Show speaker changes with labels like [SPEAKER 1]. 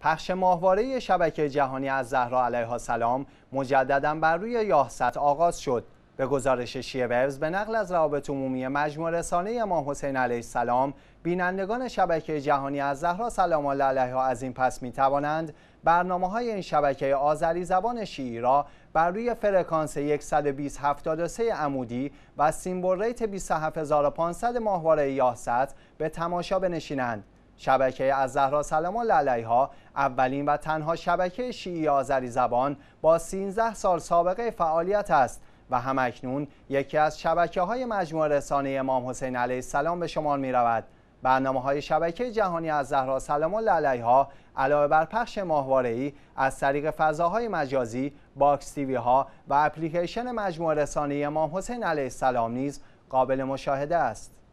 [SPEAKER 1] پخش ماهواره شبکه جهانی از زهرا علیها سلام مجددا بر روی یاهست آغاز شد به گزارش ورز به نقل از روابط عمومی مجموع رسانه امام حسین علیه السلام بینندگان شبکه جهانی از زهرا سلام الله علیها از این پس می توانند برنامه های این شبکه آذری زبان شیعی را بر روی فرکانس 12073 عمودی و سیمبل ریت 27500 ماهواره یاهست به تماشا بنشینند شبکه از زهرا سلام الله علیها اولین و تنها شبکه شیعی آذری زبان با 13 سال سابقه فعالیت است و همکنون یکی از شبکه های مجموع رسانه امام حسین علیه السلام به شمار می رود. برنامه های شبکه جهانی از زهرا سلام الله علیها علاوه بر پخش ماهواره از طریق فضاهای مجازی، باکس تیوی ها و اپلیکیشن مجموع رسانه امام حسین علیه السلام نیز قابل مشاهده است.